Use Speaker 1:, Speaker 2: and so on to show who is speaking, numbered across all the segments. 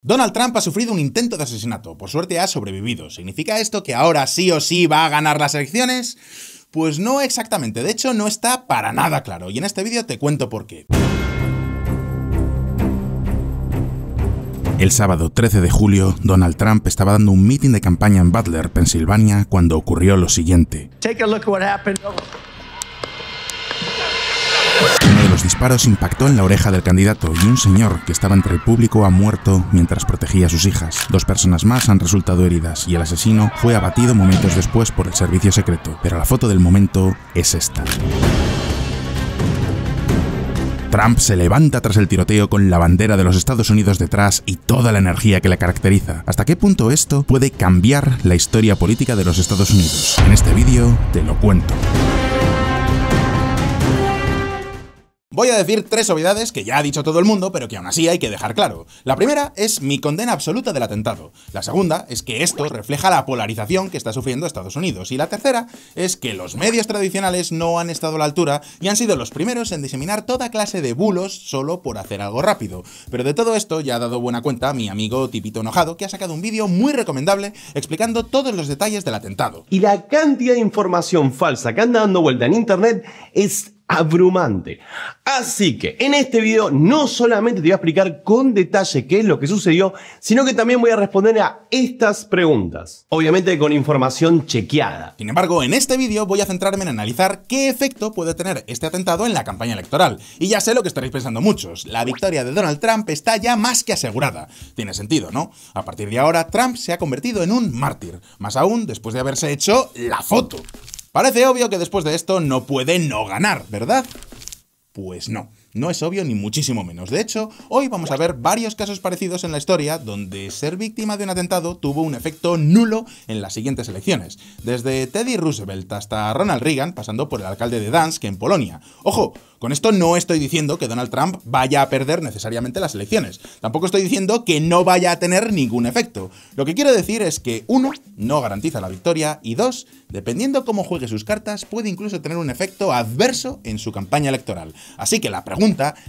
Speaker 1: Donald Trump ha sufrido un intento de asesinato, por suerte ha sobrevivido. ¿Significa esto que ahora sí o sí va a ganar las elecciones? Pues no exactamente, de hecho no está para nada claro, y en este vídeo te cuento por qué. El sábado 13 de julio, Donald Trump estaba dando un mitin de campaña en Butler, Pensilvania, cuando ocurrió lo siguiente los disparos impactó en la oreja del candidato y un señor que estaba entre el público ha muerto mientras protegía a sus hijas. Dos personas más han resultado heridas y el asesino fue abatido momentos después por el servicio secreto, pero la foto del momento es esta. Trump se levanta tras el tiroteo con la bandera de los Estados Unidos detrás y toda la energía que le caracteriza. ¿Hasta qué punto esto puede cambiar la historia política de los Estados Unidos? En este vídeo te lo cuento. Voy a decir tres obviedades que ya ha dicho todo el mundo, pero que aún así hay que dejar claro. La primera es mi condena absoluta del atentado. La segunda es que esto refleja la polarización que está sufriendo Estados Unidos. Y la tercera es que los medios tradicionales no han estado a la altura y han sido los primeros en diseminar toda clase de bulos solo por hacer algo rápido. Pero de todo esto ya ha dado buena cuenta mi amigo Tipito Enojado, que ha sacado un vídeo muy recomendable explicando todos los detalles del atentado. Y la cantidad de información falsa que anda dando vuelta en internet es abrumante. Así que en este video no solamente te voy a explicar con detalle qué es lo que sucedió, sino que también voy a responder a estas preguntas. Obviamente con información chequeada. Sin embargo, en este vídeo voy a centrarme en analizar qué efecto puede tener este atentado en la campaña electoral. Y ya sé lo que estaréis pensando muchos, la victoria de Donald Trump está ya más que asegurada. Tiene sentido, ¿no? A partir de ahora, Trump se ha convertido en un mártir, más aún después de haberse hecho la foto. Parece obvio que después de esto no puede no ganar, ¿verdad? Pues no. No es obvio ni muchísimo menos. De hecho, hoy vamos a ver varios casos parecidos en la historia donde ser víctima de un atentado tuvo un efecto nulo en las siguientes elecciones. Desde Teddy Roosevelt hasta Ronald Reagan, pasando por el alcalde de Dansk en Polonia. Ojo, con esto no estoy diciendo que Donald Trump vaya a perder necesariamente las elecciones. Tampoco estoy diciendo que no vaya a tener ningún efecto. Lo que quiero decir es que, uno, no garantiza la victoria y dos, dependiendo cómo juegue sus cartas, puede incluso tener un efecto adverso en su campaña electoral. Así que la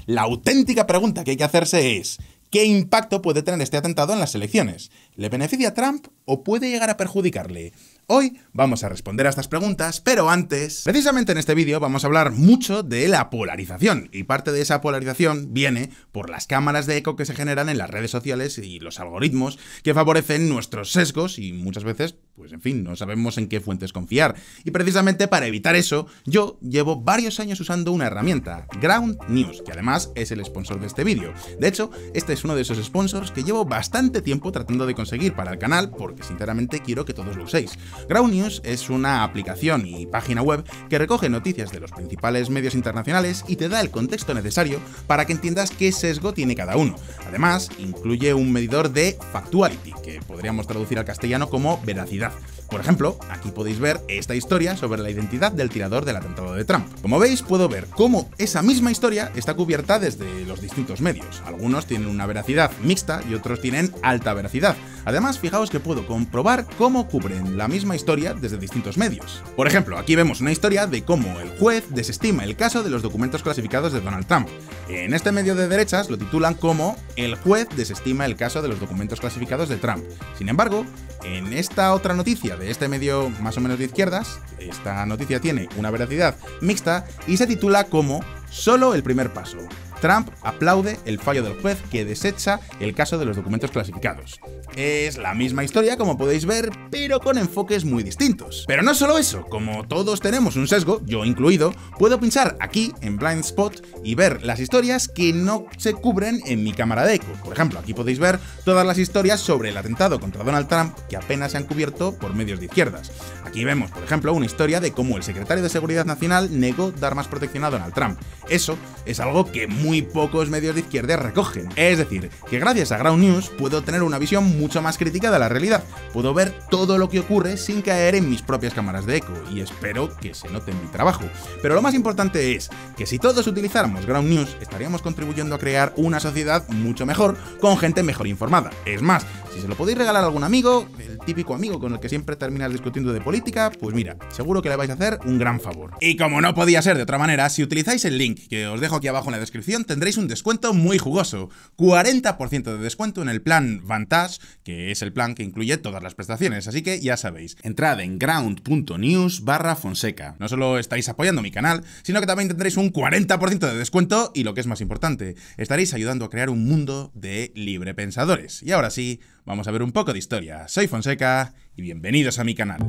Speaker 1: la auténtica pregunta que hay que hacerse es, ¿qué impacto puede tener este atentado en las elecciones? ¿Le beneficia a Trump o puede llegar a perjudicarle? Hoy vamos a responder a estas preguntas, pero antes, precisamente en este vídeo vamos a hablar mucho de la polarización, y parte de esa polarización viene por las cámaras de eco que se generan en las redes sociales y los algoritmos que favorecen nuestros sesgos y muchas veces pues en fin, no sabemos en qué fuentes confiar. Y precisamente para evitar eso, yo llevo varios años usando una herramienta, Ground News, que además es el sponsor de este vídeo. De hecho, este es uno de esos sponsors que llevo bastante tiempo tratando de conseguir para el canal, porque sinceramente quiero que todos lo uséis. Ground News es una aplicación y página web que recoge noticias de los principales medios internacionales y te da el contexto necesario para que entiendas qué sesgo tiene cada uno. Además, incluye un medidor de factuality, que podríamos traducir al castellano como veracidad por ejemplo, aquí podéis ver esta historia sobre la identidad del tirador del atentado de Trump. Como veis, puedo ver cómo esa misma historia está cubierta desde los distintos medios. Algunos tienen una veracidad mixta y otros tienen alta veracidad. Además, fijaos que puedo comprobar cómo cubren la misma historia desde distintos medios. Por ejemplo, aquí vemos una historia de cómo el juez desestima el caso de los documentos clasificados de Donald Trump. En este medio de derechas lo titulan como El juez desestima el caso de los documentos clasificados de Trump. Sin embargo, en esta otra noticia de este medio más o menos de izquierdas, esta noticia tiene una veracidad mixta y se titula como Solo el primer paso. Trump aplaude el fallo del juez que desecha el caso de los documentos clasificados. Es la misma historia, como podéis ver, pero con enfoques muy distintos. Pero no solo eso, como todos tenemos un sesgo, yo incluido, puedo pinchar aquí en Blind Spot y ver las historias que no se cubren en mi cámara de eco. Por ejemplo, aquí podéis ver todas las historias sobre el atentado contra Donald Trump que apenas se han cubierto por medios de izquierdas. Aquí vemos, por ejemplo, una historia de cómo el secretario de Seguridad Nacional negó dar más protección a Donald Trump. Eso es algo que muy muy pocos medios de izquierda recogen. Es decir, que gracias a Ground News puedo tener una visión mucho más crítica de la realidad, puedo ver todo lo que ocurre sin caer en mis propias cámaras de eco, y espero que se note en mi trabajo. Pero lo más importante es que si todos utilizáramos Ground News, estaríamos contribuyendo a crear una sociedad mucho mejor, con gente mejor informada. Es más, si se lo podéis regalar a algún amigo, el típico amigo con el que siempre terminas discutiendo de política, pues mira, seguro que le vais a hacer un gran favor. Y como no podía ser de otra manera, si utilizáis el link que os dejo aquí abajo en la descripción, tendréis un descuento muy jugoso. 40% de descuento en el plan Vantage, que es el plan que incluye todas las prestaciones, así que ya sabéis. Entrad en ground.news barra Fonseca. No solo estáis apoyando mi canal, sino que también tendréis un 40% de descuento y lo que es más importante, estaréis ayudando a crear un mundo de librepensadores. Y ahora sí, vamos a ver un poco de historia. Soy Fonseca y bienvenidos a mi canal.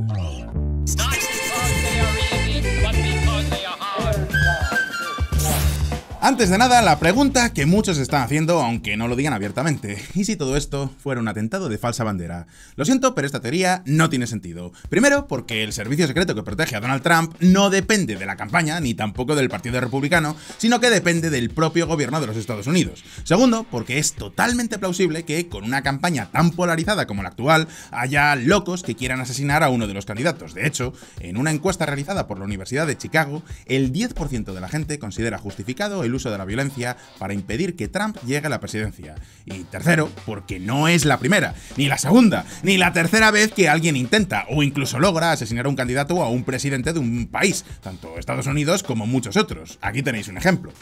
Speaker 1: Antes de nada, la pregunta que muchos están haciendo, aunque no lo digan abiertamente. ¿Y si todo esto fuera un atentado de falsa bandera? Lo siento, pero esta teoría no tiene sentido. Primero, porque el servicio secreto que protege a Donald Trump no depende de la campaña, ni tampoco del Partido Republicano, sino que depende del propio gobierno de los Estados Unidos. Segundo, porque es totalmente plausible que con una campaña tan polarizada como la actual, haya locos que quieran asesinar a uno de los candidatos. De hecho, en una encuesta realizada por la Universidad de Chicago, el 10% de la gente considera justificado el uso de la violencia para impedir que Trump llegue a la presidencia. Y tercero, porque no es la primera, ni la segunda, ni la tercera vez que alguien intenta o incluso logra asesinar a un candidato o a un presidente de un país, tanto Estados Unidos como muchos otros. Aquí tenéis un ejemplo.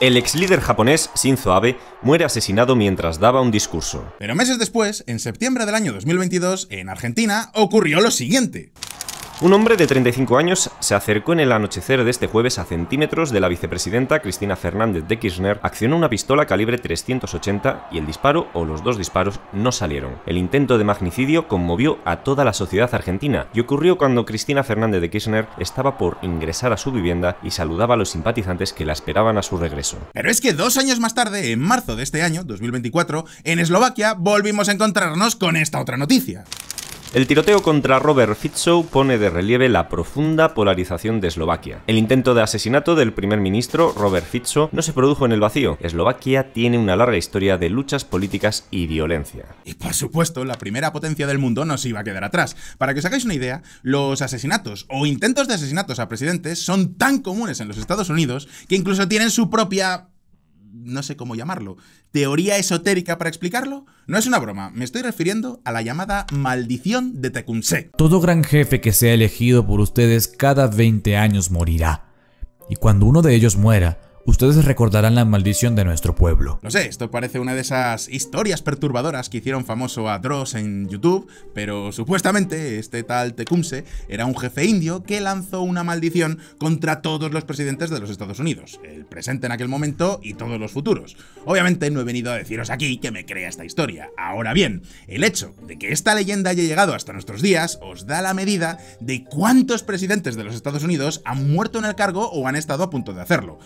Speaker 2: El ex líder japonés Shinzo Abe muere asesinado mientras daba un discurso.
Speaker 1: Pero meses después, en septiembre del año 2022,
Speaker 2: en Argentina, ocurrió lo siguiente. Un hombre de 35 años se acercó en el anochecer de este jueves a centímetros de la vicepresidenta Cristina Fernández de Kirchner, accionó una pistola calibre 380 y el disparo o los dos disparos no salieron. El intento de magnicidio conmovió a toda la sociedad argentina y ocurrió cuando Cristina Fernández de Kirchner estaba por ingresar a su vivienda y saludaba a los simpatizantes que la esperaban a su
Speaker 1: regreso. Pero es que dos años más tarde, en marzo de este año, 2024, en Eslovaquia volvimos a encontrarnos con esta otra noticia.
Speaker 2: El tiroteo contra Robert Fico pone de relieve la profunda polarización de Eslovaquia. El intento de asesinato del primer ministro Robert Fico, no se produjo en el vacío. Eslovaquia tiene una larga historia de luchas políticas y violencia.
Speaker 1: Y por supuesto, la primera potencia del mundo no se iba a quedar atrás. Para que os hagáis una idea, los asesinatos o intentos de asesinatos a presidentes son tan comunes en los Estados Unidos que incluso tienen su propia no sé cómo llamarlo, teoría esotérica para explicarlo, no es una broma, me estoy refiriendo a la llamada maldición de Tecumseh.
Speaker 2: Todo gran jefe que sea elegido por ustedes cada 20 años morirá. Y cuando uno de ellos muera, ustedes recordarán la maldición de nuestro pueblo.
Speaker 1: No sé, esto parece una de esas historias perturbadoras que hicieron famoso a Dross en YouTube, pero supuestamente este tal Tecumseh era un jefe indio que lanzó una maldición contra todos los presidentes de los Estados Unidos, el presente en aquel momento y todos los futuros. Obviamente no he venido a deciros aquí que me crea esta historia. Ahora bien, el hecho de que esta leyenda haya llegado hasta nuestros días os da la medida de cuántos presidentes de los Estados Unidos han muerto en el cargo o han estado a punto de hacerlo.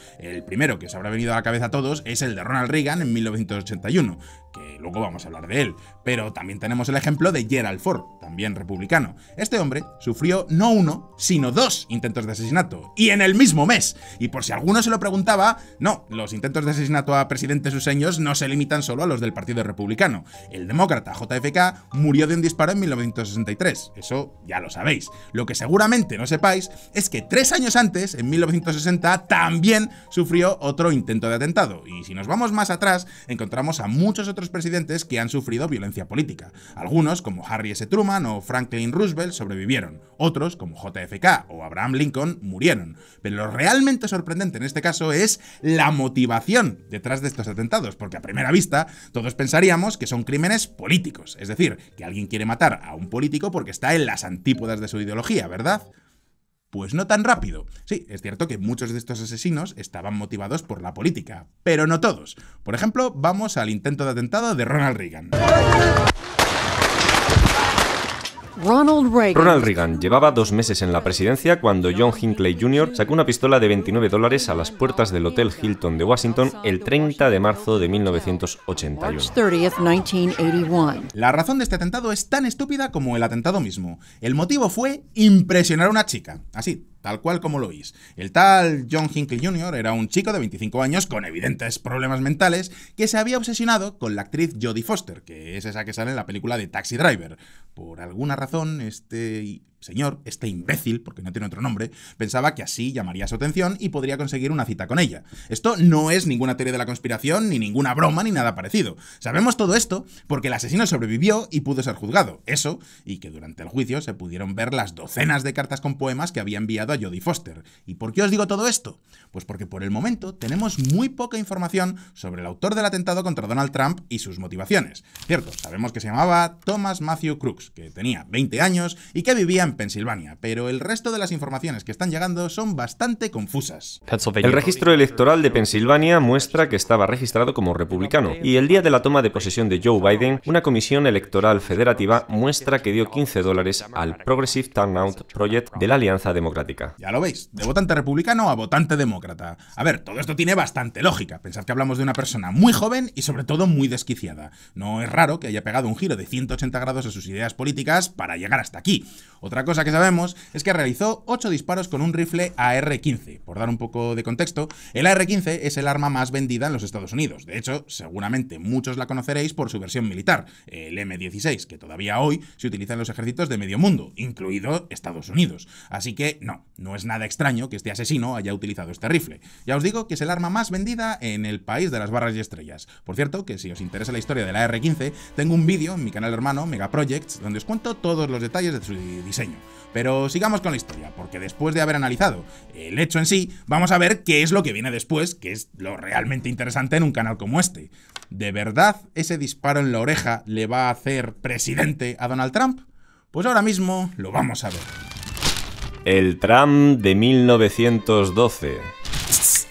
Speaker 1: El primero que os habrá venido a la cabeza a todos es el de Ronald Reagan en 1981, que luego vamos a hablar de él, pero también tenemos el ejemplo de Gerald Ford, también republicano. Este hombre sufrió no uno, sino dos intentos de asesinato, y en el mismo mes. Y por si alguno se lo preguntaba, no, los intentos de asesinato a presidentes useños no se limitan solo a los del Partido Republicano. El demócrata JFK murió de un disparo en 1963, eso ya lo sabéis. Lo que seguramente no sepáis es que tres años antes, en 1960, también sufrió otro intento de atentado, y si nos vamos más atrás, encontramos a muchos otros presidentes que han sufrido violencia política. Algunos, como Harry S. Truman o Franklin Roosevelt, sobrevivieron. Otros, como JFK o Abraham Lincoln, murieron. Pero lo realmente sorprendente en este caso es la motivación detrás de estos atentados, porque a primera vista todos pensaríamos que son crímenes políticos, es decir, que alguien quiere matar a un político porque está en las antípodas de su ideología, ¿verdad? Pues no tan rápido. Sí, es cierto que muchos de estos asesinos estaban motivados por la política, pero no todos. Por ejemplo, vamos al intento de atentado de Ronald Reagan.
Speaker 2: Ronald Reagan.
Speaker 1: llevaba dos meses en
Speaker 2: la presidencia cuando John Hinckley Jr. sacó una pistola de 29 dólares a las puertas del Hotel Hilton de Washington el 30 de marzo de 1981.
Speaker 1: La razón de este atentado es tan estúpida como el atentado mismo. El motivo fue impresionar a una chica. Así, tal cual como lo oís. El tal John Hinckley Jr. era un chico de 25 años con evidentes problemas mentales que se había obsesionado con la actriz Jodie Foster, que es esa que sale en la película de Taxi Driver. Por alguna razón, este señor, este imbécil, porque no tiene otro nombre, pensaba que así llamaría su atención y podría conseguir una cita con ella. Esto no es ninguna teoría de la conspiración, ni ninguna broma, ni nada parecido. Sabemos todo esto porque el asesino sobrevivió y pudo ser juzgado. Eso, y que durante el juicio se pudieron ver las docenas de cartas con poemas que había enviado a Jodie Foster. ¿Y por qué os digo todo esto? Pues porque por el momento tenemos muy poca información sobre el autor del atentado contra Donald Trump y sus motivaciones. Cierto, sabemos que se llamaba Thomas Matthew Crooks, que tenía 20 años y que vivía en Pensilvania, pero el resto de las informaciones que están llegando son bastante confusas.
Speaker 2: El registro electoral de Pensilvania muestra que estaba registrado como republicano, y el día de la toma de posesión de Joe Biden, una comisión electoral federativa muestra que dio 15 dólares al Progressive Turnout Project de la Alianza Democrática.
Speaker 1: Ya lo veis, de votante republicano a votante demócrata. A ver, todo esto tiene bastante lógica. Pensad que hablamos de una persona muy joven y sobre todo muy desquiciada. No es raro que haya pegado un giro de 180 grados a sus ideas políticas para llegar hasta aquí. Otra cosa que sabemos es que realizó 8 disparos con un rifle AR-15. Por dar un poco de contexto, el AR-15 es el arma más vendida en los Estados Unidos. De hecho, seguramente muchos la conoceréis por su versión militar, el M16, que todavía hoy se utiliza en los ejércitos de medio mundo, incluido Estados Unidos. Así que no, no es nada extraño que este asesino haya utilizado este rifle. Ya os digo que es el arma más vendida en el país de las barras y estrellas. Por cierto, que si os interesa la historia del AR-15, tengo un vídeo en mi canal hermano Megaprojects donde os cuento todos los detalles de su diseño. Pero sigamos con la historia, porque después de haber analizado el hecho en sí, vamos a ver qué es lo que viene después, que es lo realmente interesante en un canal como este. ¿De verdad ese disparo en la oreja le va a hacer presidente a Donald Trump? Pues ahora mismo lo vamos a ver.
Speaker 2: El Trump de 1912.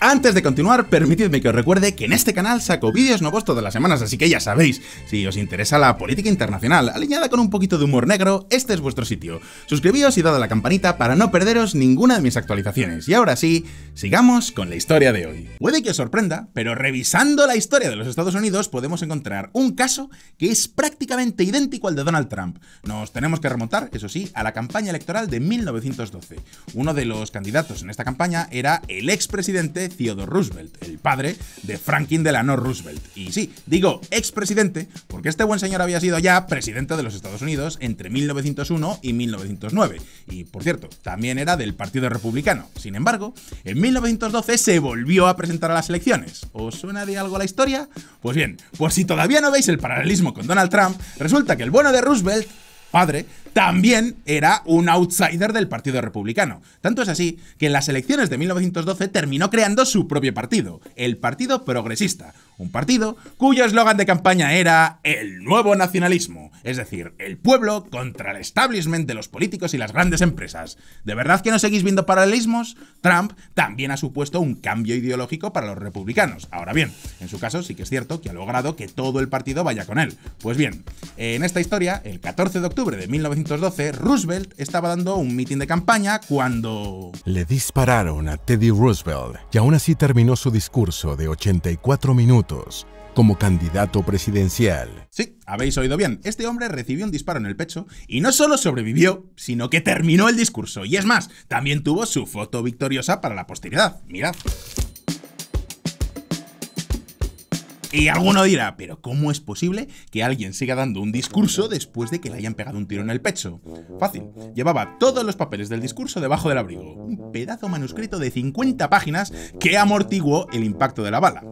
Speaker 1: Antes de continuar, permitidme que os recuerde que en este canal saco vídeos nuevos todas las semanas, así que ya sabéis, si os interesa la política internacional alineada con un poquito de humor negro, este es vuestro sitio. Suscribíos y dad a la campanita para no perderos ninguna de mis actualizaciones. Y ahora sí, sigamos con la historia de hoy. Puede que os sorprenda, pero revisando la historia de los Estados Unidos podemos encontrar un caso que es prácticamente idéntico al de Donald Trump. Nos tenemos que remontar, eso sí, a la campaña electoral de 1912. Uno de los candidatos en esta campaña era el expresidente Theodore Roosevelt, el padre de Franklin Delano Roosevelt. Y sí, digo expresidente, porque este buen señor había sido ya presidente de los Estados Unidos entre 1901 y 1909. Y por cierto, también era del Partido Republicano. Sin embargo, en 1912 se volvió a presentar a las elecciones. ¿Os suena de algo la historia? Pues bien, pues si todavía no veis el paralelismo con Donald Trump, resulta que el bueno de Roosevelt padre, también era un outsider del Partido Republicano. Tanto es así que en las elecciones de 1912 terminó creando su propio partido, el Partido Progresista, un partido cuyo eslogan de campaña era el nuevo nacionalismo, es decir, el pueblo contra el establishment de los políticos y las grandes empresas. ¿De verdad que no seguís viendo paralelismos? Trump también ha supuesto un cambio ideológico para los republicanos. Ahora bien, en su caso sí que es cierto que ha logrado que todo el partido vaya con él. Pues bien, en esta historia, el 14 de octubre de 1912, Roosevelt estaba dando un mitin de campaña cuando... Le dispararon a Teddy Roosevelt y aún así terminó su discurso de 84 minutos como candidato presidencial. Sí, habéis oído bien. Este hombre recibió un disparo en el pecho y no solo sobrevivió, sino que terminó el discurso. Y es más, también tuvo su foto victoriosa para la posteridad. Mirad. Y alguno dirá, pero ¿cómo es posible que alguien siga dando un discurso después de que le hayan pegado un tiro en el pecho? Fácil, llevaba todos los papeles del discurso debajo del abrigo, un pedazo manuscrito de 50 páginas que amortiguó el impacto de la bala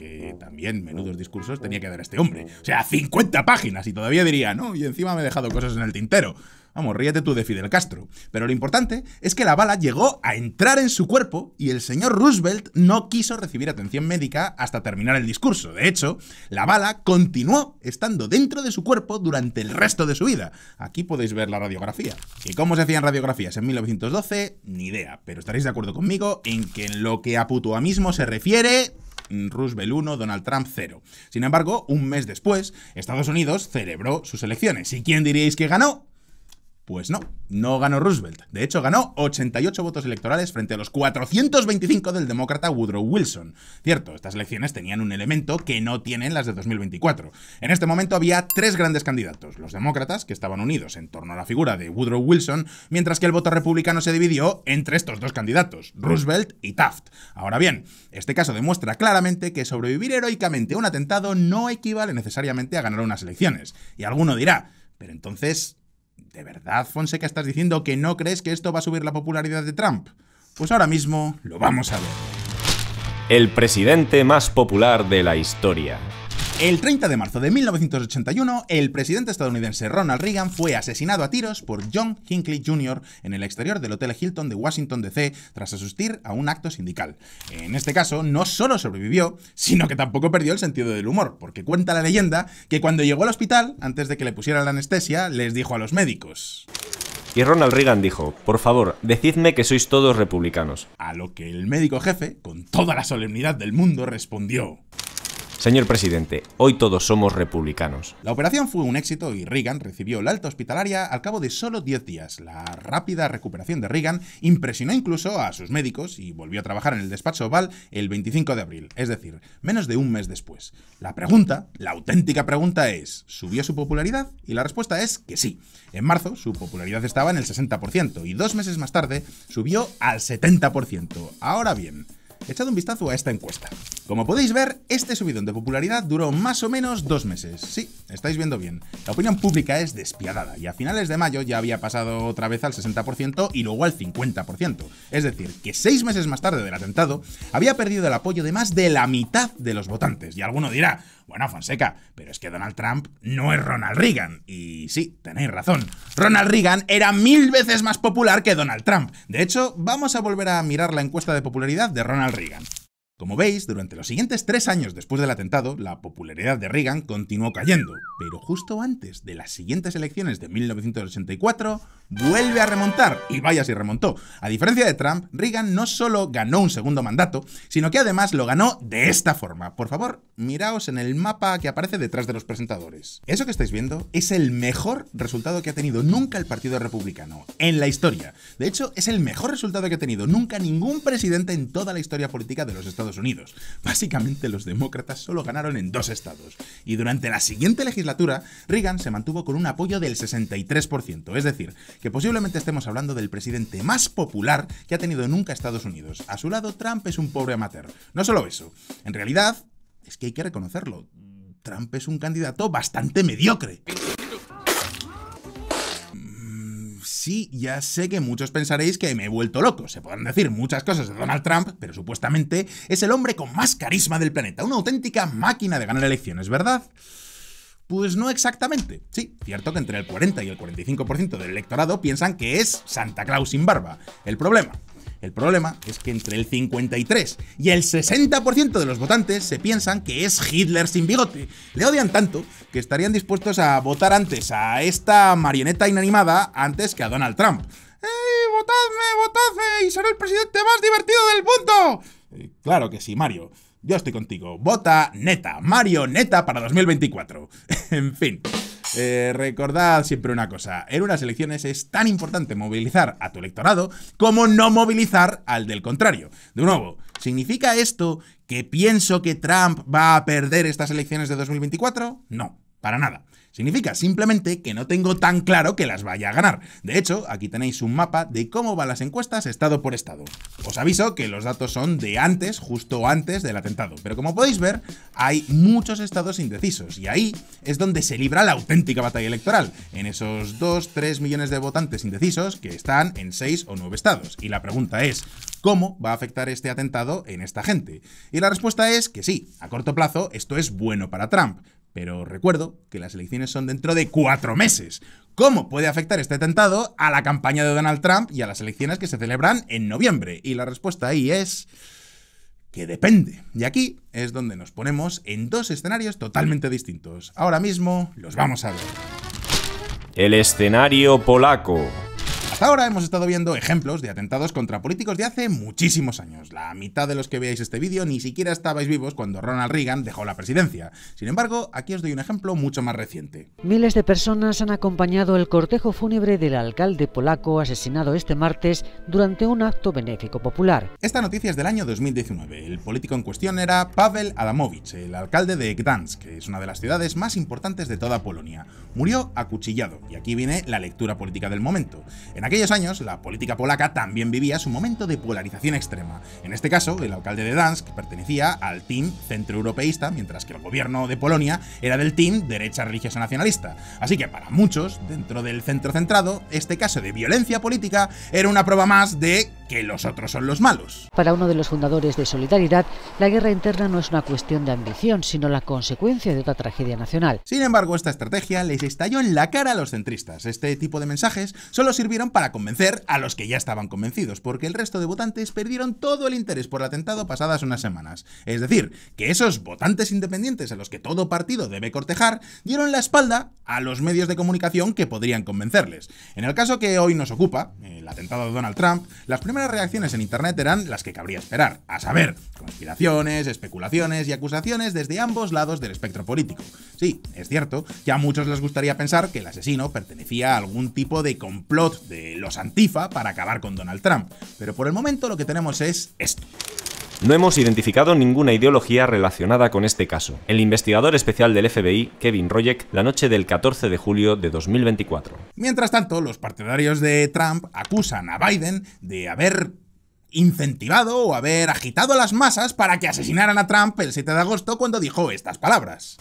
Speaker 1: que también menudos discursos tenía que dar este hombre. O sea, 50 páginas y todavía diría, no, y encima me he dejado cosas en el tintero. Vamos, ríete tú de Fidel Castro. Pero lo importante es que la bala llegó a entrar en su cuerpo y el señor Roosevelt no quiso recibir atención médica hasta terminar el discurso. De hecho, la bala continuó estando dentro de su cuerpo durante el resto de su vida. Aquí podéis ver la radiografía. ¿Y cómo se hacían radiografías en 1912? Ni idea, pero estaréis de acuerdo conmigo en que en lo que a Putoamismo se refiere, Roosevelt 1, Donald Trump 0. Sin embargo, un mes después, Estados Unidos celebró sus elecciones. ¿Y quién diríais que ganó? Pues no, no ganó Roosevelt. De hecho, ganó 88 votos electorales frente a los 425 del demócrata Woodrow Wilson. Cierto, estas elecciones tenían un elemento que no tienen las de 2024. En este momento había tres grandes candidatos, los demócratas, que estaban unidos en torno a la figura de Woodrow Wilson, mientras que el voto republicano se dividió entre estos dos candidatos, Roosevelt y Taft. Ahora bien, este caso demuestra claramente que sobrevivir heroicamente a un atentado no equivale necesariamente a ganar unas elecciones. Y alguno dirá, pero entonces, ¿De verdad, Fonseca, estás diciendo que no crees que esto va a subir la popularidad de Trump? Pues ahora mismo lo vamos a ver.
Speaker 2: El presidente más popular de la historia.
Speaker 1: El 30 de marzo de 1981, el presidente estadounidense Ronald Reagan fue asesinado a tiros por John Hinckley Jr. en el exterior del Hotel Hilton de Washington, D.C. tras asistir a un acto sindical. En este caso, no solo sobrevivió, sino que tampoco perdió el sentido del humor, porque cuenta la leyenda que cuando llegó al hospital, antes de que le pusieran la anestesia, les dijo a los médicos.
Speaker 2: Y Ronald Reagan dijo, por favor, decidme que sois todos republicanos.
Speaker 1: A lo que el médico jefe, con toda la solemnidad del mundo, respondió.
Speaker 2: Señor presidente, hoy todos somos republicanos.
Speaker 1: La operación fue un éxito y Reagan recibió la alta hospitalaria al cabo de solo 10 días. La rápida recuperación de Reagan impresionó incluso a sus médicos y volvió a trabajar en el despacho Oval el 25 de abril, es decir, menos de un mes después. La pregunta, la auténtica pregunta es, ¿subió su popularidad? Y la respuesta es que sí. En marzo su popularidad estaba en el 60% y dos meses más tarde subió al 70%. Ahora bien, echad un vistazo a esta encuesta. Como podéis ver, este subidón de popularidad duró más o menos dos meses. Sí, estáis viendo bien. La opinión pública es despiadada y a finales de mayo ya había pasado otra vez al 60% y luego al 50%. Es decir, que seis meses más tarde del atentado había perdido el apoyo de más de la mitad de los votantes. Y alguno dirá, bueno, Fonseca, pero es que Donald Trump no es Ronald Reagan. Y sí, tenéis razón. Ronald Reagan era mil veces más popular que Donald Trump. De hecho, vamos a volver a mirar la encuesta de popularidad de Ronald Reagan. Como veis, durante los siguientes tres años después del atentado, la popularidad de Reagan continuó cayendo, pero justo antes de las siguientes elecciones de 1984, vuelve a remontar, y vaya si remontó. A diferencia de Trump, Reagan no solo ganó un segundo mandato, sino que además lo ganó de esta forma. Por favor, miraos en el mapa que aparece detrás de los presentadores. Eso que estáis viendo es el mejor resultado que ha tenido nunca el Partido Republicano en la historia. De hecho, es el mejor resultado que ha tenido nunca ningún presidente en toda la historia política de los Estados Unidos. Básicamente, los demócratas solo ganaron en dos estados. Y durante la siguiente legislatura, Reagan se mantuvo con un apoyo del 63%, es decir, que posiblemente estemos hablando del presidente más popular que ha tenido nunca Estados Unidos. A su lado, Trump es un pobre amateur. No solo eso, en realidad es que hay que reconocerlo. Trump es un candidato bastante mediocre. Mm, sí, ya sé que muchos pensaréis que me he vuelto loco. Se pueden decir muchas cosas de Donald Trump, pero supuestamente es el hombre con más carisma del planeta, una auténtica máquina de ganar elecciones, ¿verdad? Pues no exactamente. Sí, cierto que entre el 40 y el 45% del electorado piensan que es Santa Claus sin barba. El problema. El problema es que entre el 53 y el 60% de los votantes se piensan que es Hitler sin bigote. Le odian tanto que estarían dispuestos a votar antes a esta marioneta inanimada antes que a Donald Trump. ¡Ey, votadme, votadme! ¡Y seré el presidente más divertido del mundo! Eh, claro que sí, Mario. Yo estoy contigo. Vota. neta. Mario neta para 2024. en fin. Eh, recordad siempre una cosa, en unas elecciones es tan importante movilizar a tu electorado como no movilizar al del contrario. De nuevo, ¿significa esto que pienso que Trump va a perder estas elecciones de 2024? No, para nada. Significa simplemente que no tengo tan claro que las vaya a ganar. De hecho, aquí tenéis un mapa de cómo van las encuestas estado por estado. Os aviso que los datos son de antes, justo antes del atentado, pero como podéis ver, hay muchos estados indecisos y ahí es donde se libra la auténtica batalla electoral, en esos 2-3 millones de votantes indecisos que están en 6 o 9 estados. Y la pregunta es, ¿cómo va a afectar este atentado en esta gente? Y la respuesta es que sí, a corto plazo esto es bueno para Trump, pero recuerdo que las elecciones son dentro de cuatro meses. ¿Cómo puede afectar este atentado a la campaña de Donald Trump y a las elecciones que se celebran en noviembre? Y la respuesta ahí es que depende. Y aquí es donde nos ponemos en dos escenarios totalmente distintos. Ahora mismo los vamos a ver.
Speaker 2: El escenario polaco.
Speaker 1: Hasta pues ahora hemos estado viendo ejemplos de atentados contra políticos de hace muchísimos años. La mitad de los que veáis este vídeo ni siquiera estabais vivos cuando Ronald Reagan dejó la presidencia. Sin embargo, aquí os doy un ejemplo mucho más reciente.
Speaker 2: Miles de personas han acompañado el cortejo fúnebre del alcalde polaco asesinado este martes durante
Speaker 1: un acto benéfico popular. Esta noticia es del año 2019. El político en cuestión era Pavel Adamowicz, el alcalde de Gdansk, que es una de las ciudades más importantes de toda Polonia. Murió acuchillado, y aquí viene la lectura política del momento aquellos años, la política polaca también vivía su momento de polarización extrema. En este caso, el alcalde de Dansk pertenecía al team centroeuropeísta, mientras que el gobierno de Polonia era del team derecha religiosa nacionalista. Así que para muchos, dentro del centro centrado, este caso de violencia política era una prueba más de que los otros son los malos. Para uno de los fundadores de Solidaridad, la guerra interna no es una cuestión de ambición, sino la consecuencia de otra tragedia nacional. Sin embargo, esta estrategia les estalló en la cara a los centristas. Este tipo de mensajes solo sirvieron para a convencer a los que ya estaban convencidos, porque el resto de votantes perdieron todo el interés por el atentado pasadas unas semanas. Es decir, que esos votantes independientes a los que todo partido debe cortejar dieron la espalda a los medios de comunicación que podrían convencerles. En el caso que hoy nos ocupa, el atentado de Donald Trump, las primeras reacciones en Internet eran las que cabría esperar, a saber, conspiraciones, especulaciones y acusaciones desde ambos lados del espectro político. Sí, es cierto que a muchos les gustaría pensar que el asesino pertenecía a algún tipo de complot de los Antifa para acabar con Donald Trump. Pero por el momento lo que tenemos es esto.
Speaker 2: No hemos identificado ninguna ideología relacionada con este caso. El investigador especial del FBI, Kevin Royek, la noche del 14 de julio
Speaker 1: de 2024. Mientras tanto, los partidarios de Trump acusan a Biden de haber incentivado o haber agitado a las masas para que asesinaran a Trump el 7 de agosto cuando dijo estas palabras.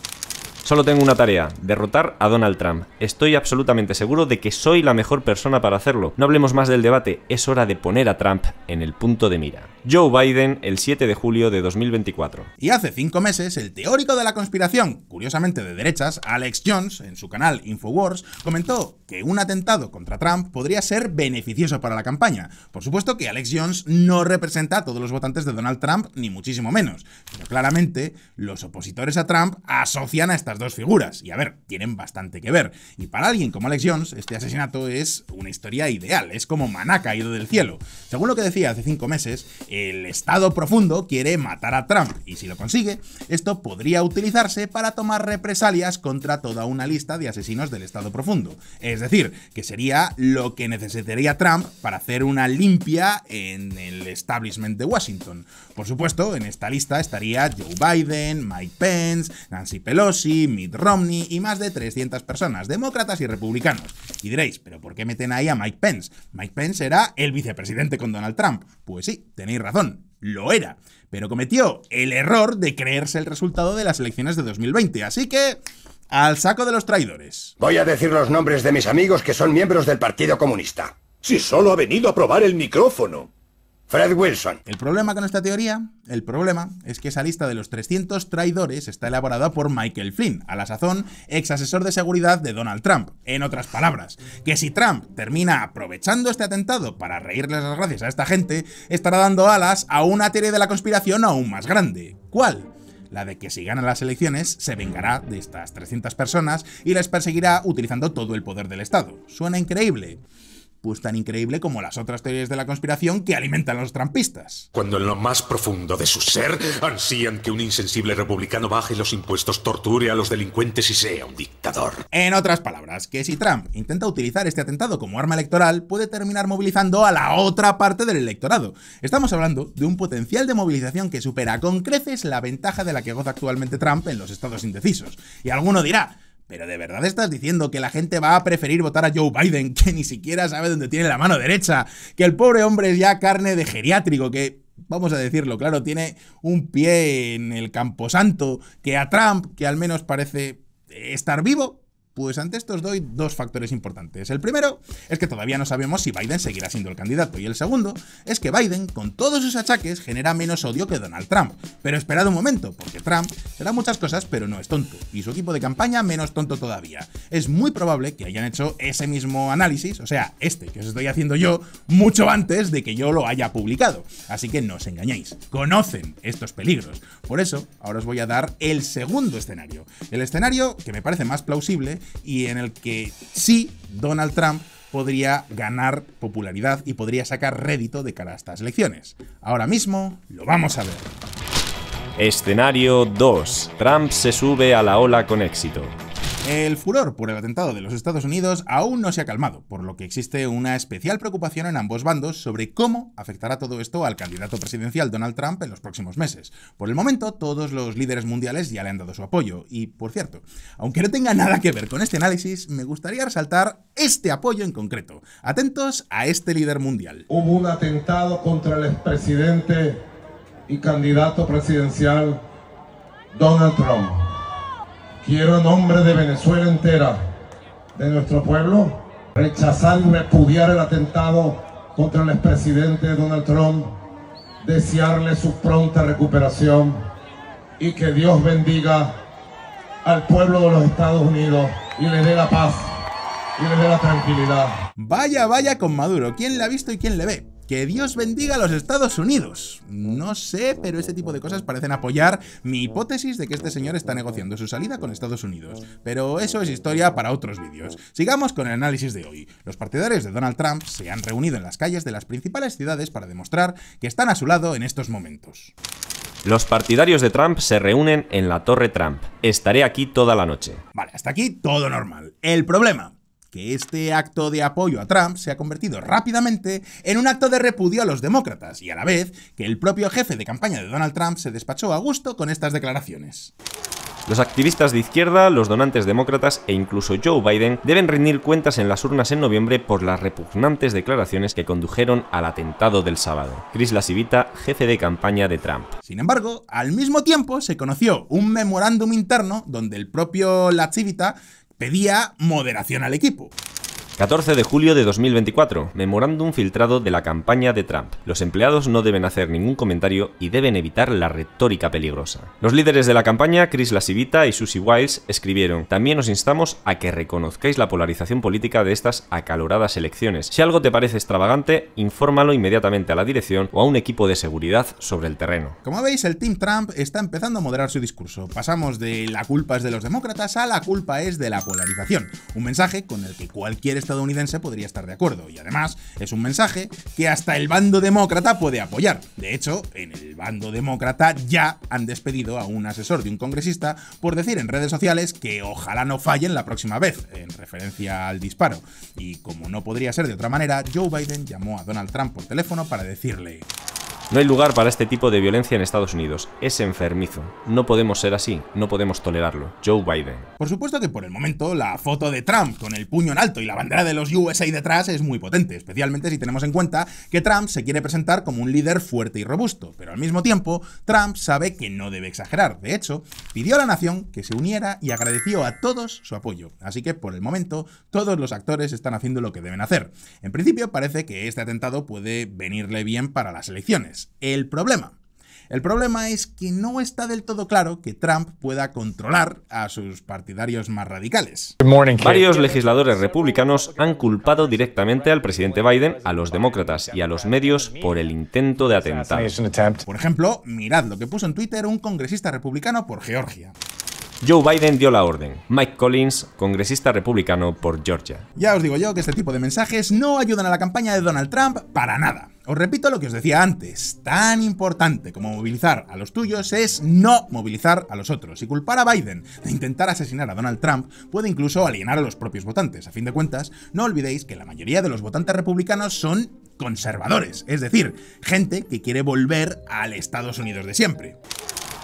Speaker 2: Solo tengo una tarea, derrotar a Donald Trump. Estoy absolutamente seguro de que soy la mejor persona para hacerlo. No hablemos más del debate, es hora de poner a Trump en el punto de mira. Joe Biden, el 7 de julio de 2024.
Speaker 1: Y hace cinco meses, el teórico de la conspiración, curiosamente de derechas, Alex Jones, en su canal Infowars, comentó que un atentado contra Trump podría ser beneficioso para la campaña. Por supuesto que Alex Jones no representa a todos los votantes de Donald Trump, ni muchísimo menos. Pero claramente, los opositores a Trump asocian a estas dos figuras. Y a ver, tienen bastante que ver. Y para alguien como Alex Jones, este asesinato es una historia ideal. Es como maná caído del cielo. Según lo que decía hace cinco meses, el Estado profundo quiere matar a Trump. Y si lo consigue, esto podría utilizarse para tomar represalias contra toda una lista de asesinos del Estado profundo. Es decir, que sería lo que necesitaría Trump para hacer una limpia en el establishment de Washington. Por supuesto, en esta lista estaría Joe Biden, Mike Pence, Nancy Pelosi, Mitt Romney y más de 300 personas, demócratas y republicanos. Y diréis, ¿pero por qué meten ahí a Mike Pence? Mike Pence era el vicepresidente con Donald Trump. Pues sí, tenéis razón, lo era. Pero cometió el error de creerse el resultado de las elecciones de 2020. Así que... Al saco de los traidores. Voy a decir los nombres de mis amigos que son miembros del Partido Comunista. Si solo ha venido a probar el micrófono. Fred Wilson. El problema con esta teoría, el problema es que esa lista de los 300 traidores está elaborada por Michael Flynn, a la sazón ex asesor de seguridad de Donald Trump. En otras palabras, que si Trump termina aprovechando este atentado para reírles las gracias a esta gente, estará dando alas a una teoría de la conspiración aún más grande. ¿Cuál? la de que si gana las elecciones se vengará de estas 300 personas y les perseguirá utilizando todo el poder del Estado. Suena increíble pues tan increíble como las otras teorías de la conspiración que alimentan a los trampistas. Cuando en lo más profundo de su ser ansían que un insensible republicano baje los impuestos, torture a los delincuentes y sea un dictador. En otras palabras, que si Trump intenta utilizar este atentado como arma electoral, puede terminar movilizando a la otra parte del electorado. Estamos hablando de un potencial de movilización que supera con creces la ventaja de la que goza actualmente Trump en los estados indecisos. Y alguno dirá, ¿Pero de verdad estás diciendo que la gente va a preferir votar a Joe Biden, que ni siquiera sabe dónde tiene la mano derecha? Que el pobre hombre es ya carne de geriátrico, que, vamos a decirlo claro, tiene un pie en el camposanto, que a Trump, que al menos parece estar vivo, pues ante os doy dos factores importantes. El primero es que todavía no sabemos si Biden seguirá siendo el candidato. Y el segundo es que Biden, con todos sus achaques, genera menos odio que Donald Trump. Pero esperad un momento, porque Trump será muchas cosas, pero no es tonto. Y su equipo de campaña menos tonto todavía. Es muy probable que hayan hecho ese mismo análisis, o sea, este que os estoy haciendo yo, mucho antes de que yo lo haya publicado. Así que no os engañéis. Conocen estos peligros. Por eso, ahora os voy a dar el segundo escenario. El escenario que me parece más plausible y en el que sí Donald Trump podría ganar popularidad y podría sacar rédito de cara a estas elecciones. Ahora mismo lo vamos a ver.
Speaker 2: Escenario 2. Trump se sube a la ola con éxito.
Speaker 1: El furor por el atentado de los Estados Unidos aún no se ha calmado, por lo que existe una especial preocupación en ambos bandos sobre cómo afectará todo esto al candidato presidencial Donald Trump en los próximos meses. Por el momento, todos los líderes mundiales ya le han dado su apoyo, y por cierto, aunque no tenga nada que ver con este análisis, me gustaría resaltar este apoyo en concreto. Atentos a este líder mundial. Hubo un atentado contra el expresidente y candidato presidencial Donald Trump. Quiero en nombre de Venezuela entera, de nuestro pueblo, rechazar y repudiar el atentado contra el expresidente Donald Trump, desearle su pronta recuperación y que Dios bendiga al pueblo de los Estados Unidos y le dé la paz y le dé la tranquilidad. Vaya, vaya con Maduro, ¿quién le ha visto y quién le ve? Que Dios bendiga a los Estados Unidos. No sé, pero ese tipo de cosas parecen apoyar mi hipótesis de que este señor está negociando su salida con Estados Unidos. Pero eso es historia para otros vídeos. Sigamos con el análisis de hoy. Los partidarios de Donald Trump se han reunido en las calles de las principales ciudades para demostrar que están a su lado en estos momentos.
Speaker 2: Los partidarios de Trump se reúnen en la Torre Trump. Estaré aquí toda la noche.
Speaker 1: Vale, hasta aquí todo normal. El problema, que este acto de apoyo a Trump se ha convertido rápidamente en un acto de repudio a los demócratas y a la vez que el propio jefe de campaña de Donald Trump se despachó a gusto con estas declaraciones.
Speaker 2: Los activistas de izquierda, los donantes demócratas e incluso Joe Biden deben rendir cuentas en las urnas en noviembre por las repugnantes declaraciones que condujeron al atentado del sábado. Chris Lasivita, jefe de campaña de Trump.
Speaker 1: Sin embargo, al mismo tiempo se conoció un memorándum interno donde el propio Lasivita pedía moderación al equipo.
Speaker 2: 14 de julio de 2024. Memorándum filtrado de la campaña de Trump. Los empleados no deben hacer ningún comentario y deben evitar la retórica peligrosa. Los líderes de la campaña, Chris Lasivita y Susie Wiles, escribieron: También os instamos a que reconozcáis la polarización política de estas acaloradas elecciones. Si algo te parece extravagante, infórmalo inmediatamente a la dirección o a un equipo de seguridad sobre el terreno.
Speaker 1: Como veis, el Team Trump está empezando a moderar su discurso. Pasamos de la culpa es de los demócratas a la culpa es de la polarización. Un mensaje con el que cualquier estadounidense podría estar de acuerdo, y además es un mensaje que hasta el bando demócrata puede apoyar. De hecho, en el bando demócrata ya han despedido a un asesor de un congresista por decir en redes sociales que ojalá no fallen la próxima vez, en referencia al disparo. Y como no podría ser de otra manera, Joe Biden llamó a Donald Trump por teléfono para decirle...
Speaker 2: No hay lugar para este tipo de violencia en Estados Unidos. Es enfermizo. No podemos ser así. No podemos tolerarlo. Joe Biden.
Speaker 1: Por supuesto que por el momento la foto de Trump con el puño en alto y la bandera de los USA detrás es muy potente, especialmente si tenemos en cuenta que Trump se quiere presentar como un líder fuerte y robusto. Pero al mismo tiempo, Trump sabe que no debe exagerar. De hecho, pidió a la nación que se uniera y agradeció a todos su apoyo. Así que por el momento, todos los actores están haciendo lo que deben hacer. En principio, parece que este atentado puede venirle bien para las elecciones. El problema. El problema es que no está del todo claro que Trump pueda controlar a sus partidarios más radicales. Varios legisladores
Speaker 2: republicanos han culpado directamente al presidente Biden, a los demócratas y a los medios por el intento de atentado.
Speaker 1: Por ejemplo, mirad lo que puso en Twitter un congresista republicano por Georgia.
Speaker 2: Joe Biden dio la orden. Mike Collins, congresista republicano por
Speaker 1: Georgia. Ya os digo yo que este tipo de mensajes no ayudan a la campaña de Donald Trump para nada. Os repito lo que os decía antes, tan importante como movilizar a los tuyos es no movilizar a los otros. Y culpar a Biden de intentar asesinar a Donald Trump puede incluso alienar a los propios votantes. A fin de cuentas, no olvidéis que la mayoría de los votantes republicanos son conservadores, es decir, gente que quiere volver al Estados Unidos de siempre.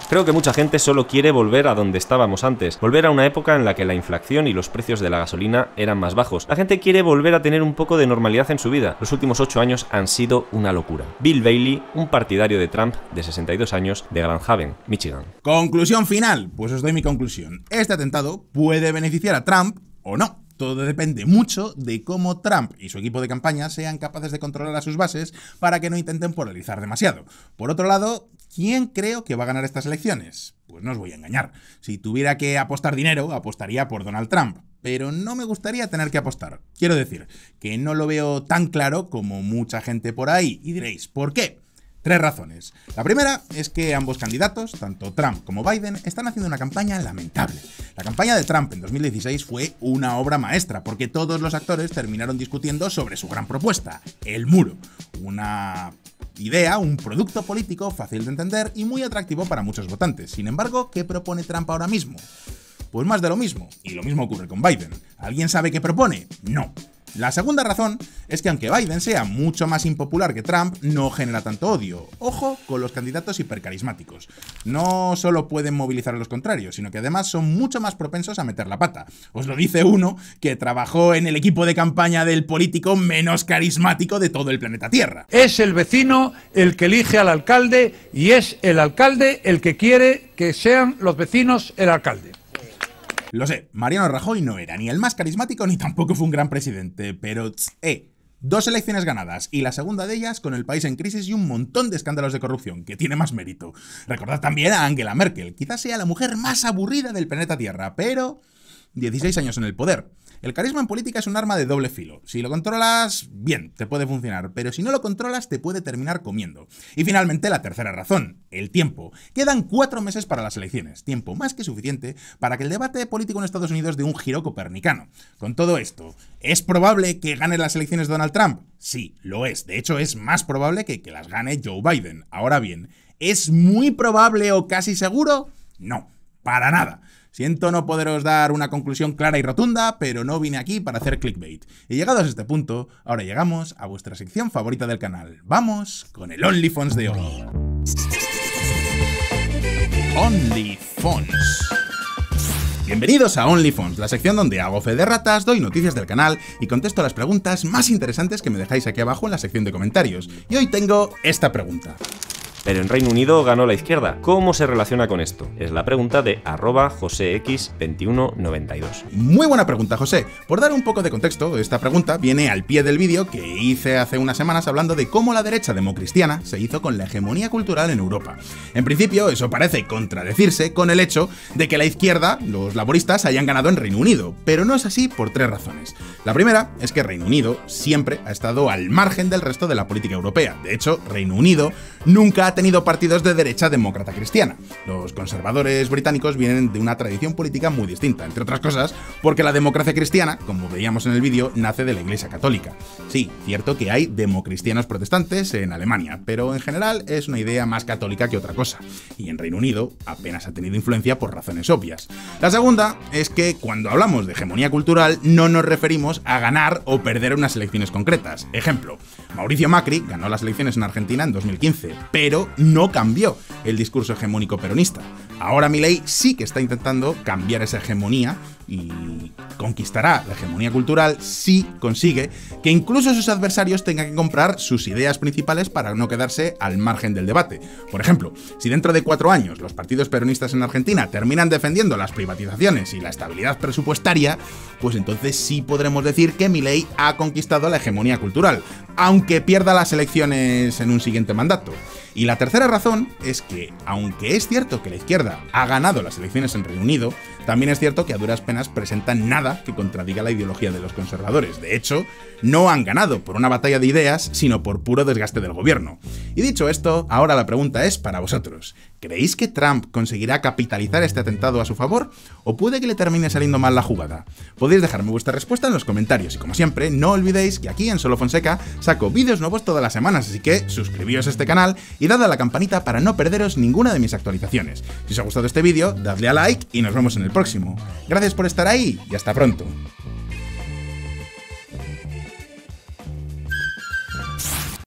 Speaker 1: Creo que mucha gente solo
Speaker 2: quiere volver a donde estábamos antes, volver a una época en la que la inflación y los precios de la gasolina eran más bajos. La gente quiere volver a tener un poco de normalidad en su vida. Los últimos ocho años han sido una locura. Bill Bailey, un partidario de Trump de 62 años de Grand Haven, Michigan.
Speaker 1: Conclusión final, pues os doy mi conclusión. Este atentado puede beneficiar a Trump o no. Todo depende mucho de cómo Trump y su equipo de campaña sean capaces de controlar a sus bases para que no intenten polarizar demasiado. Por otro lado, ¿Quién creo que va a ganar estas elecciones? Pues no os voy a engañar. Si tuviera que apostar dinero, apostaría por Donald Trump. Pero no me gustaría tener que apostar. Quiero decir, que no lo veo tan claro como mucha gente por ahí. Y diréis, ¿por qué? Tres razones. La primera es que ambos candidatos, tanto Trump como Biden, están haciendo una campaña lamentable. La campaña de Trump en 2016 fue una obra maestra, porque todos los actores terminaron discutiendo sobre su gran propuesta, el muro. Una idea un producto político fácil de entender y muy atractivo para muchos votantes. Sin embargo, ¿qué propone Trump ahora mismo? Pues más de lo mismo, y lo mismo ocurre con Biden. ¿Alguien sabe qué propone? No. La segunda razón es que aunque Biden sea mucho más impopular que Trump, no genera tanto odio. Ojo con los candidatos hipercarismáticos. No solo pueden movilizar a los contrarios, sino que además son mucho más propensos a meter la pata. Os lo dice uno que trabajó en el equipo de campaña del político menos carismático de todo el planeta Tierra. Es el vecino el que elige al alcalde y es el alcalde el que quiere que sean los vecinos el alcalde. Lo sé, Mariano Rajoy no era ni el más carismático ni tampoco fue un gran presidente, pero... eh, Dos elecciones ganadas y la segunda de ellas con el país en crisis y un montón de escándalos de corrupción, que tiene más mérito. Recordad también a Angela Merkel, quizás sea la mujer más aburrida del planeta Tierra, pero 16 años en el poder. El carisma en política es un arma de doble filo. Si lo controlas, bien, te puede funcionar, pero si no lo controlas, te puede terminar comiendo. Y finalmente, la tercera razón, el tiempo. Quedan cuatro meses para las elecciones, tiempo más que suficiente para que el debate político en Estados Unidos dé un giro copernicano. Con todo esto, ¿es probable que gane las elecciones Donald Trump? Sí, lo es. De hecho, es más probable que, que las gane Joe Biden. Ahora bien, ¿es muy probable o casi seguro? No, para nada. Siento no poderos dar una conclusión clara y rotunda, pero no vine aquí para hacer clickbait. Y llegados a este punto, ahora llegamos a vuestra sección favorita del canal. Vamos con el OnlyFons de hoy. OnlyFons. Bienvenidos a OnlyFons, la sección donde hago fe de ratas, doy noticias del canal y contesto las preguntas más interesantes que me dejáis aquí abajo en la sección de comentarios. Y hoy tengo esta pregunta. Pero en Reino Unido ganó la izquierda. ¿Cómo se relaciona con esto?
Speaker 2: Es la pregunta
Speaker 1: de arroba josex2192. Muy buena pregunta, José. Por dar un poco de contexto, esta pregunta viene al pie del vídeo que hice hace unas semanas hablando de cómo la derecha democristiana se hizo con la hegemonía cultural en Europa. En principio, eso parece contradecirse con el hecho de que la izquierda, los laboristas, hayan ganado en Reino Unido, pero no es así por tres razones. La primera es que Reino Unido siempre ha estado al margen del resto de la política europea. De hecho, Reino Unido nunca ha tenido partidos de derecha demócrata cristiana. Los conservadores británicos vienen de una tradición política muy distinta, entre otras cosas porque la democracia cristiana, como veíamos en el vídeo, nace de la Iglesia Católica. Sí, cierto que hay democristianos protestantes en Alemania, pero en general es una idea más católica que otra cosa, y en Reino Unido apenas ha tenido influencia por razones obvias. La segunda es que cuando hablamos de hegemonía cultural no nos referimos a ganar o perder unas elecciones concretas. Ejemplo, Mauricio Macri ganó las elecciones en Argentina en 2015, pero no cambió el discurso hegemónico peronista. Ahora Milei sí que está intentando cambiar esa hegemonía y conquistará la hegemonía cultural si consigue que incluso sus adversarios tengan que comprar sus ideas principales para no quedarse al margen del debate. Por ejemplo, si dentro de cuatro años los partidos peronistas en Argentina terminan defendiendo las privatizaciones y la estabilidad presupuestaria, pues entonces sí podremos decir que Milei ha conquistado la hegemonía cultural, aunque pierda las elecciones en un siguiente mandato. Y la tercera razón es que, aunque es cierto que la izquierda ha ganado las elecciones en Reino Unido, también es cierto que a duras penas presentan nada que contradiga la ideología de los conservadores. De hecho, no han ganado por una batalla de ideas, sino por puro desgaste del gobierno. Y dicho esto, ahora la pregunta es para vosotros. ¿Creéis que Trump conseguirá capitalizar este atentado a su favor? ¿O puede que le termine saliendo mal la jugada? Podéis dejarme vuestra respuesta en los comentarios y como siempre, no olvidéis que aquí en Solo Fonseca saco vídeos nuevos todas las semanas, así que suscribíos a este canal y dad a la campanita para no perderos ninguna de mis actualizaciones. Si os ha gustado este vídeo, dadle a like y nos vemos en el próximo. Gracias por estar ahí y hasta pronto.